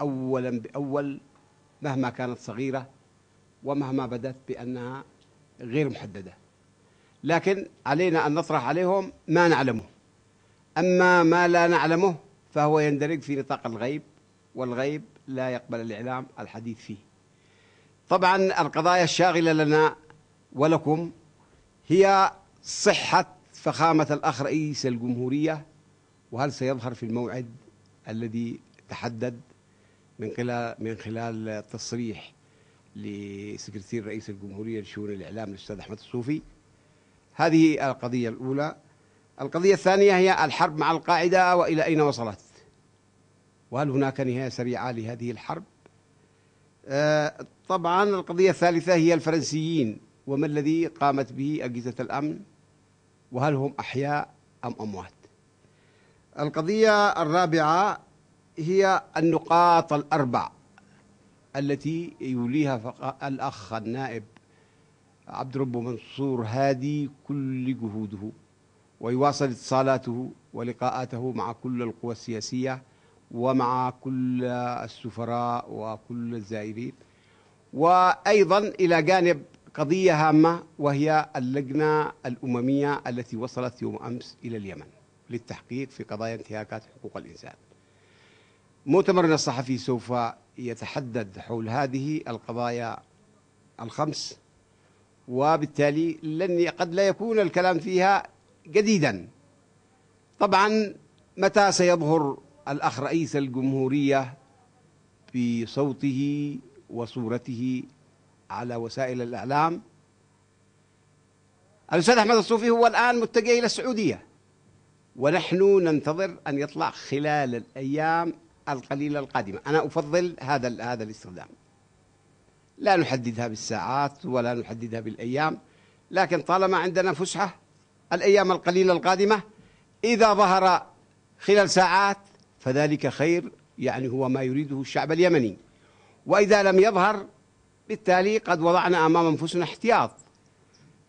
أولا بأول مهما كانت صغيرة ومهما بدت بأنها غير محددة لكن علينا أن نطرح عليهم ما نعلمه أما ما لا نعلمه فهو يندرج في نطاق الغيب والغيب لا يقبل الإعلام الحديث فيه طبعا القضايا الشاغلة لنا ولكم هي صحة فخامة الأخ رئيس الجمهورية وهل سيظهر في الموعد الذي تحدد من خلال من خلال تصريح لسكرتير رئيس الجمهوريه لشؤون الاعلام الاستاذ احمد الصوفي هذه القضيه الاولى القضيه الثانيه هي الحرب مع القاعده والى اين وصلت وهل هناك نهايه سريعه لهذه الحرب آه، طبعا القضيه الثالثه هي الفرنسيين وما الذي قامت به اجهزه الامن وهل هم احياء ام اموات القضيه الرابعه هي النقاط الأربع التي يوليها الأخ النائب عبد ربه منصور هادي كل جهوده ويواصل اتصالاته ولقاءاته مع كل القوى السياسية ومع كل السفراء وكل الزائرين وأيضا إلى جانب قضية هامة وهي اللجنة الأممية التي وصلت يوم أمس إلى اليمن للتحقيق في قضايا انتهاكات حقوق الإنسان مؤتمرنا الصحفي سوف يتحدد حول هذه القضايا الخمس وبالتالي لن قد لا يكون الكلام فيها جديدا طبعا متى سيظهر الأخ رئيس الجمهورية بصوته وصورته على وسائل الإعلام الأستاذ أحمد الصوفي هو الآن متجه إلى السعودية ونحن ننتظر أن يطلع خلال الأيام القليلة القادمة أنا أفضل هذا هذا الاستخدام لا نحددها بالساعات ولا نحددها بالأيام لكن طالما عندنا فسحة الأيام القليلة القادمة إذا ظهر خلال ساعات فذلك خير يعني هو ما يريده الشعب اليمني وإذا لم يظهر بالتالي قد وضعنا أمام أنفسنا احتياط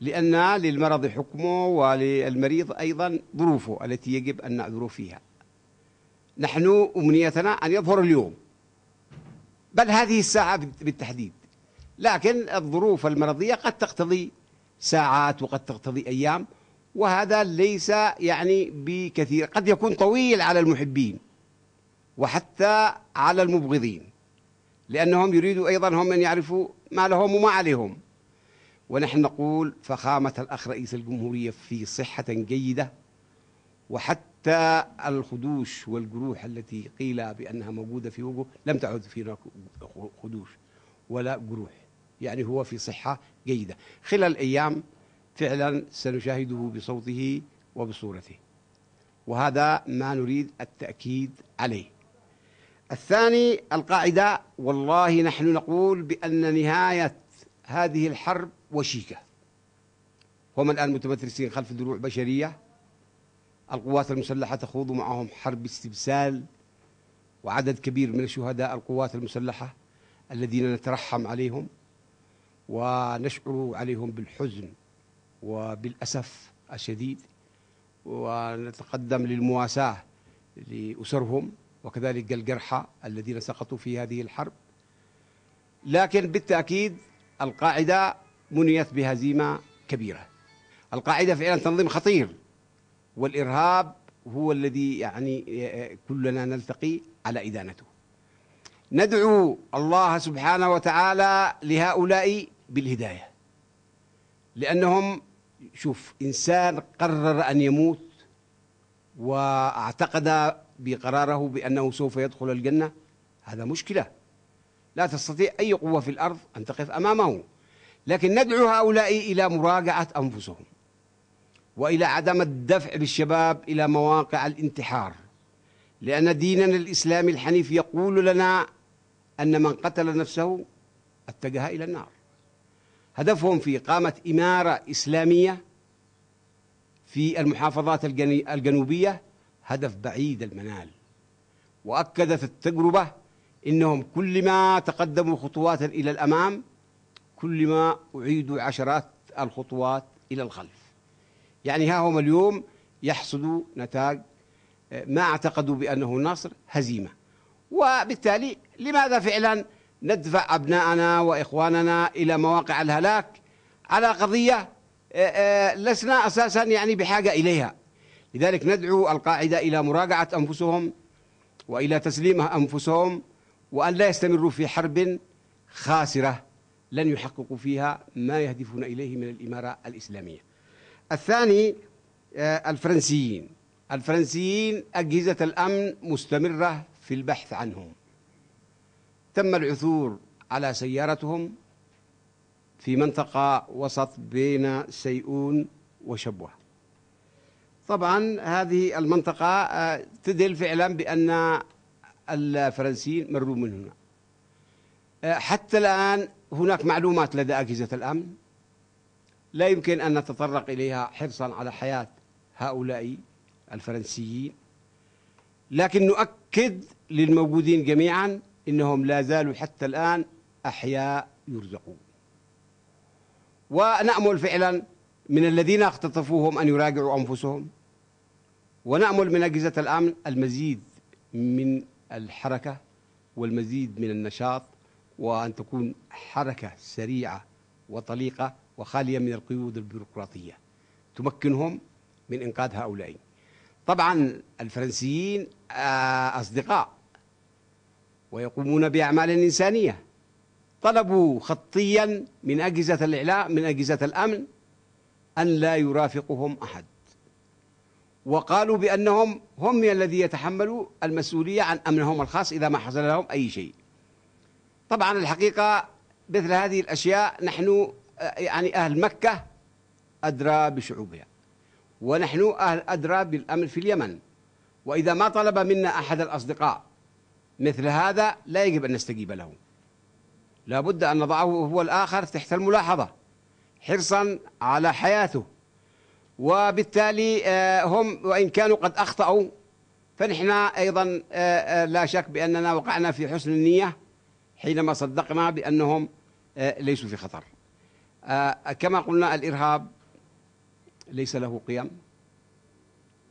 لأن للمرض حكمه وللمريض أيضا ظروفه التي يجب أن نعذره فيها نحن أمنيتنا أن يظهر اليوم بل هذه الساعة بالتحديد لكن الظروف المرضية قد تقتضي ساعات وقد تقتضي أيام وهذا ليس يعني بكثير قد يكون طويل على المحبين وحتى على المبغضين لأنهم يريدوا أيضا هم أن يعرفوا ما لهم وما عليهم ونحن نقول فخامة الأخ رئيس الجمهورية في صحة جيدة وحتى حتى الخدوش والجروح التي قيل بأنها موجودة في وجهه لم تعد فينا خدوش ولا جروح يعني هو في صحة جيدة خلال أيام فعلا سنشاهده بصوته وبصورته وهذا ما نريد التأكيد عليه الثاني القاعدة والله نحن نقول بأن نهاية هذه الحرب وشيكة هم الآن متمترسين خلف دروع بشرية القوات المسلحة تخوض معهم حرب استبسال وعدد كبير من شهداء القوات المسلحة الذين نترحم عليهم ونشعر عليهم بالحزن وبالأسف الشديد ونتقدم للمواساة لأسرهم وكذلك الجرحى الذين سقطوا في هذه الحرب لكن بالتأكيد القاعدة منيت بهزيمة كبيرة القاعدة فعلا تنظيم خطير والإرهاب هو الذي يعني آه، آه، كلنا نلتقي على إدانته ندعو الله سبحانه وتعالى لهؤلاء بالهداية لأنهم شوف إنسان قرر أن يموت واعتقد بقراره بأنه سوف يدخل الجنة هذا مشكلة لا تستطيع أي قوة في الأرض أن تقف أمامه لكن ندعو هؤلاء إلى مراجعة أنفسهم والى عدم الدفع بالشباب الى مواقع الانتحار لان ديننا الاسلامي الحنيف يقول لنا ان من قتل نفسه اتجه الى النار هدفهم في اقامه اماره اسلاميه في المحافظات الجنوبيه هدف بعيد المنال واكدت التجربه انهم كلما تقدموا خطوات الى الامام كلما اعيدوا عشرات الخطوات الى الخلف يعني ها هم اليوم يحصدوا نتاج آه، ما اعتقدوا بأنه نصر هزيمة وبالتالي لماذا فعلا ندفع أبناءنا وإخواننا إلى مواقع الهلاك على قضية آه، آه، لسنا أساسا يعني بحاجة إليها لذلك ندعو القاعدة إلى مراجعة أنفسهم وإلى تسليم أنفسهم وأن لا يستمروا في حرب خاسرة لن يحققوا فيها ما يهدفون إليه من الإمارة الإسلامية الثاني آه، الفرنسيين الفرنسيين أجهزة الأمن مستمرة في البحث عنهم تم العثور على سيارتهم في منطقة وسط بين سيئون وشبوة طبعا هذه المنطقة آه، تدل فعلا بأن الفرنسيين مروا من هنا آه، حتى الآن هناك معلومات لدى أجهزة الأمن لا يمكن أن نتطرق إليها حرصا على حياة هؤلاء الفرنسيين لكن نؤكد للموجودين جميعا إنهم لا زالوا حتى الآن أحياء يرزقون ونأمل فعلا من الذين اختطفوهم أن يراجعوا أنفسهم ونأمل من أجهزة الأمن المزيد من الحركة والمزيد من النشاط وأن تكون حركة سريعة وطليقة وخالية من القيود البيروقراطية تمكنهم من إنقاذ هؤلاء طبعا الفرنسيين آه، أصدقاء ويقومون بأعمال إنسانية طلبوا خطيا من أجهزة الإعلام من أجهزة الأمن أن لا يرافقهم أحد وقالوا بأنهم هم الذي يتحملوا المسؤولية عن أمنهم الخاص إذا ما حصل لهم أي شيء طبعا الحقيقة مثل هذه الأشياء نحن يعني أهل مكة أدرى بشعوبها ونحن أهل أدرى بالأمن في اليمن وإذا ما طلب منا أحد الأصدقاء مثل هذا لا يجب أن نستجيب له لا بد أن نضعه هو الآخر تحت الملاحظة حرصا على حياته وبالتالي آه، هم وإن كانوا قد أخطأوا فنحن أيضا آه، آه، لا شك بأننا وقعنا في حسن النية حينما صدقنا بأنهم ليسوا في خطر آه، كما قلنا الإرهاب ليس له قيم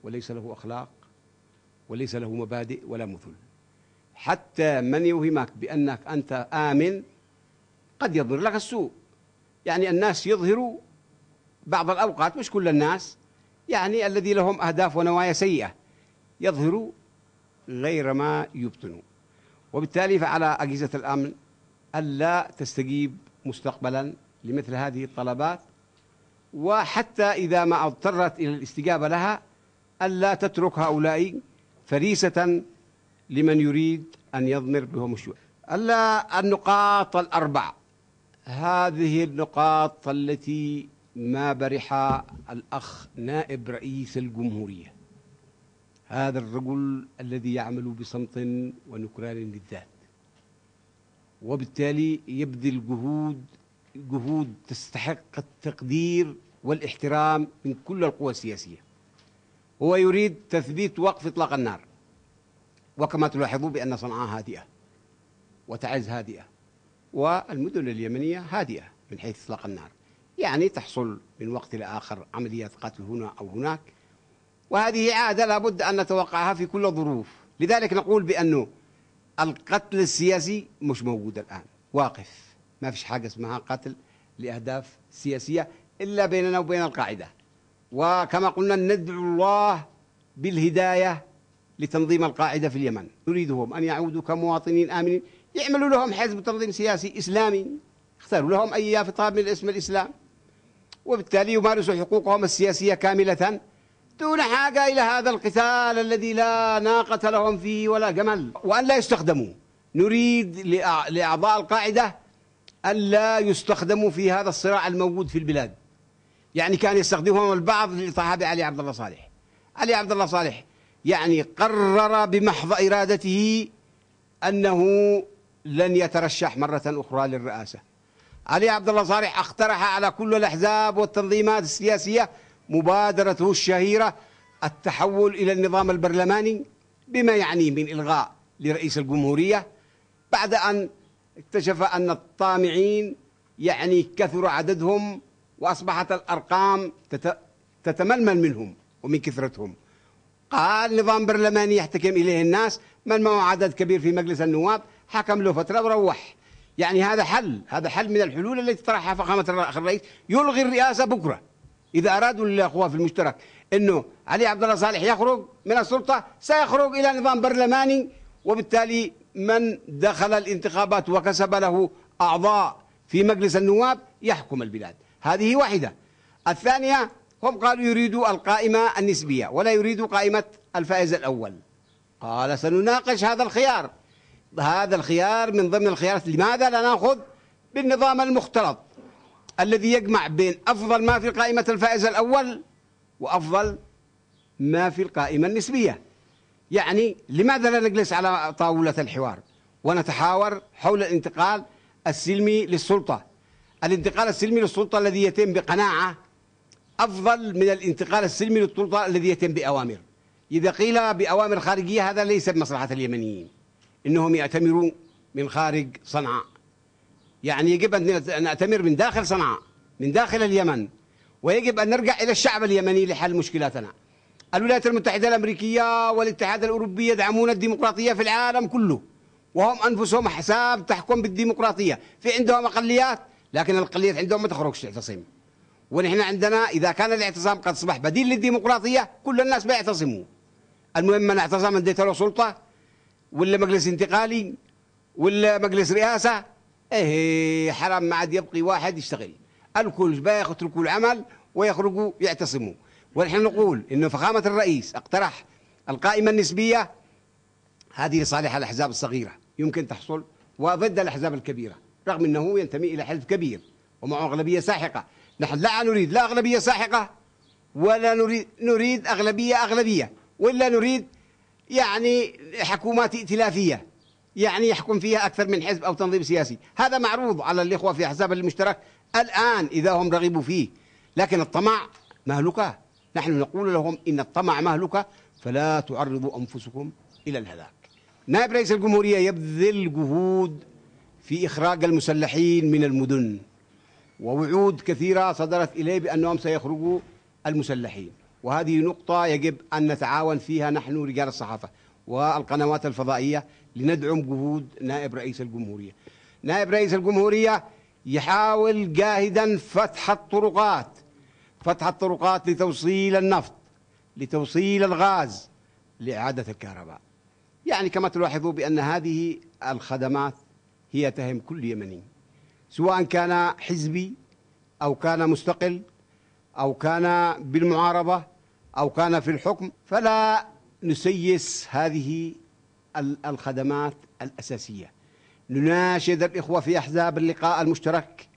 وليس له أخلاق وليس له مبادئ ولا مثل حتى من يوهمك بأنك أنت آمن قد يظهر لك السوء يعني الناس يظهروا بعض الأوقات مش كل الناس يعني الذي لهم أهداف ونوايا سيئة يظهروا غير ما يبطنوا وبالتالي فعلى أجهزة الأمن ألا تستجيب مستقبلا لمثل هذه الطلبات وحتى إذا ما اضطرت إلى الاستجابة لها ألا تترك هؤلاء فريسة لمن يريد أن يضمر بهم الشوء ألا النقاط الأربع هذه النقاط التي ما برح الأخ نائب رئيس الجمهورية هذا الرجل الذي يعمل بصمت ونكران للذات وبالتالي يبذل جهود جهود تستحق التقدير والاحترام من كل القوى السياسية هو يريد تثبيت وقف إطلاق النار وكما تلاحظون بأن صنعاء هادئة وتعز هادئة والمدن اليمنية هادئة من حيث إطلاق النار يعني تحصل من وقت لآخر عمليات قتل هنا أو هناك وهذه عادة لابد أن نتوقعها في كل الظروف لذلك نقول بأنه القتل السياسي مش موجود الآن واقف ما فيش حاجه اسمها قتل لاهداف سياسيه الا بيننا وبين القاعده وكما قلنا ندعو الله بالهدايه لتنظيم القاعده في اليمن نريدهم ان يعودوا كمواطنين امنين يعملوا لهم حزب تنظيم سياسي اسلامي اختاروا لهم اي فطاب من اسم الاسلام وبالتالي يمارسوا حقوقهم السياسيه كامله دون حاجه الى هذا القتال الذي لا ناقه لهم فيه ولا جمل وان لا يستخدموا نريد لاعضاء القاعده ألا يستخدموا في هذا الصراع الموجود في البلاد يعني كان يستخدمهم البعض لصحابي علي عبد الله صالح علي عبد الله صالح يعني قرر بمحض إرادته أنه لن يترشح مرة أخرى للرئاسة علي عبد الله صالح اقترح على كل الأحزاب والتنظيمات السياسية مبادرته الشهيرة التحول إلى النظام البرلماني بما يعني من إلغاء لرئيس الجمهورية بعد أن اكتشف أن الطامعين يعني كثر عددهم وأصبحت الأرقام تتململ منهم ومن كثرتهم قال نظام برلماني يحتكم إليه الناس من معه عدد كبير في مجلس النواب حكم له فترة وروح يعني هذا حل هذا حل من الحلول التي طرحها فخامة الرئيس يلغي الرئاسة بكرة إذا أرادوا الأخوة في المشترك أنه علي عبد الله صالح يخرج من السلطة سيخرج إلى نظام برلماني وبالتالي من دخل الانتخابات وكسب له أعضاء في مجلس النواب يحكم البلاد هذه واحدة الثانية هم قالوا يريدوا القائمة النسبية ولا يريدوا قائمة الفائز الأول قال سنناقش هذا الخيار هذا الخيار من ضمن الخيارات لماذا لا ناخذ بالنظام المختلط الذي يجمع بين أفضل ما في قائمة الفائز الأول وأفضل ما في القائمة النسبية يعني لماذا لا نجلس على طاولة الحوار ونتحاور حول الانتقال السلمي للسلطة الانتقال السلمي للسلطة الذي يتم بقناعة أفضل من الانتقال السلمي للسلطة الذي يتم بأوامر إذا قيل بأوامر خارجية هذا ليس بمصلحة اليمنيين إنهم يأتمرون من خارج صنعاء يعني يجب أن نأتمر من داخل صنعاء من داخل اليمن ويجب أن نرجع إلى الشعب اليمني لحل مشكلاتنا الولايات المتحدة الأمريكية والاتحاد الأوروبي يدعمون الديمقراطية في العالم كله وهم أنفسهم حساب تحكم بالديمقراطية في عندهم أقليات لكن الأقليات عندهم ما تخرجش تعتصم ونحن عندنا إذا كان الاعتصام قد أصبح بديل للديمقراطية كل الناس بيعتصموا المهم من اعتصم اديت له سلطة ولا مجلس انتقالي ولا مجلس رئاسة ايه حرام ما عاد يبقي واحد يشتغل الكل بيتركوا العمل ويخرجوا يعتصموا ونحن نقول أن فخامة الرئيس اقترح القائمة النسبية هذه صالحة الأحزاب الصغيرة يمكن تحصل وضد الأحزاب الكبيرة رغم أنه ينتمي إلى حلف كبير ومعه أغلبية ساحقة نحن لا نريد لا أغلبية ساحقة ولا نريد, نريد أغلبية أغلبية ولا نريد يعني حكومات ائتلافية يعني يحكم فيها أكثر من حزب أو تنظيم سياسي هذا معروض على الإخوة في أحزاب المشترك الآن إذا هم رغبوا فيه لكن الطمع مهلكة نحن نقول لهم إن الطمع مهلكة فلا تعرضوا أنفسكم إلى الهلاك نائب رئيس الجمهورية يبذل جهود في إخراج المسلحين من المدن ووعود كثيرة صدرت إليه بأنهم سيخرجوا المسلحين وهذه نقطة يجب أن نتعاون فيها نحن رجال الصحافة والقنوات الفضائية لندعم جهود نائب رئيس الجمهورية نائب رئيس الجمهورية يحاول جاهدا فتح الطرقات فتح الطرقات لتوصيل النفط لتوصيل الغاز لإعادة الكهرباء يعني كما تلاحظوا بأن هذه الخدمات هي تهم كل يمني سواء كان حزبي أو كان مستقل أو كان بالمعارضة أو كان في الحكم فلا نسيس هذه الخدمات الأساسية نناشد الإخوة في أحزاب اللقاء المشترك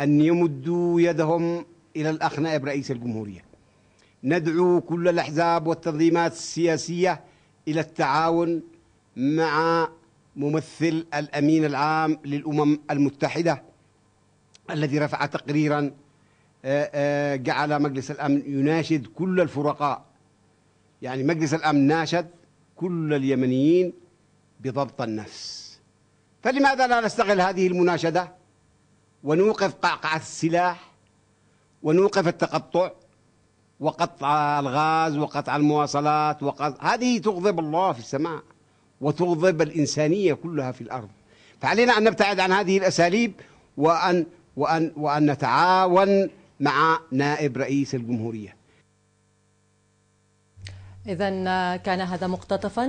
أن يمدوا يدهم إلى الأخ نائب رئيس الجمهورية ندعو كل الأحزاب والتنظيمات السياسية إلى التعاون مع ممثل الأمين العام للأمم المتحدة الذي رفع تقريرا آه، آه، جعل مجلس الأمن يناشد كل الفرقاء يعني مجلس الأمن ناشد كل اليمنيين بضبط النفس فلماذا لا نستغل هذه المناشدة ونوقف قعقعة السلاح ونوقف التقطع وقطع الغاز وقطع المواصلات وقطع هذه تغضب الله في السماء وتغضب الإنسانية كلها في الأرض فعلينا أن نبتعد عن هذه الأساليب وأن, وأن, وأن نتعاون مع نائب رئيس الجمهورية إذا كان هذا مقتطفا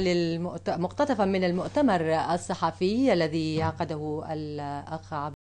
للمقتطفا من المؤتمر الصحفي الذي عقده الأخ عبد